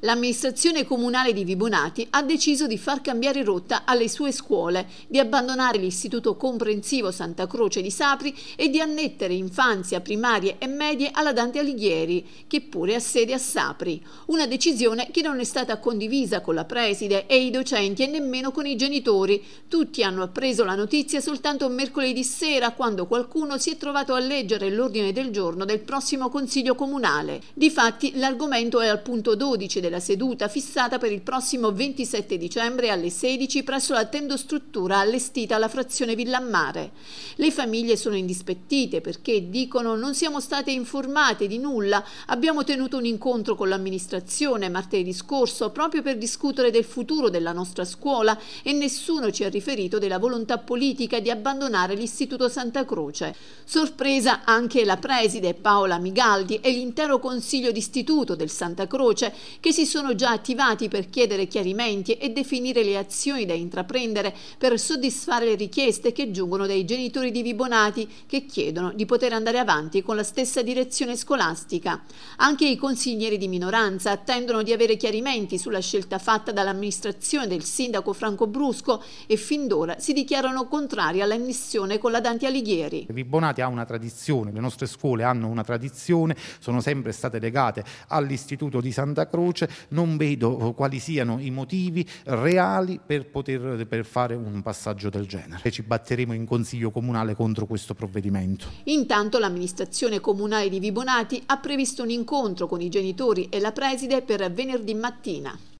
L'amministrazione comunale di Vibonati ha deciso di far cambiare rotta alle sue scuole, di abbandonare l'istituto comprensivo Santa Croce di Sapri e di annettere infanzia, primarie e medie alla Dante Alighieri, che pure ha sede a Sapri. Una decisione che non è stata condivisa con la preside e i docenti e nemmeno con i genitori. Tutti hanno appreso la notizia soltanto mercoledì sera quando qualcuno si è trovato a leggere l'ordine del giorno del prossimo Consiglio Comunale. Difatti l'argomento è al punto 12 della seduta fissata per il prossimo 27 dicembre alle 16 presso la tendostruttura allestita alla frazione Villammare. Le famiglie sono indispettite perché dicono non siamo state informate di nulla, abbiamo tenuto un incontro con l'amministrazione martedì scorso proprio per discutere del futuro della nostra scuola e nessuno ci ha riferito della volontà politica di abbandonare l'Istituto Santa Croce. Sorpresa anche la preside Paola Migaldi e l'intero consiglio d'istituto del Santa Croce che si sono già attivati per chiedere chiarimenti e definire le azioni da intraprendere per soddisfare le richieste che giungono dai genitori di Vibonati che chiedono di poter andare avanti con la stessa direzione scolastica. Anche i consiglieri di minoranza attendono di avere chiarimenti sulla scelta fatta dall'amministrazione del sindaco Franco Brusco e fin d'ora si dichiarano contrari all'ammissione con la Dante Alighieri. Vibonati ha una tradizione, le nostre scuole hanno una tradizione, sono sempre state legate all'Istituto di Santa Croce, non vedo eh, quali siano i motivi reali per poter per fare un passaggio del genere. Ci batteremo in Consiglio Comunale contro questo provvedimento. Intanto l'amministrazione comunale di Vibonati ha previsto un incontro con i genitori e la preside per venerdì mattina.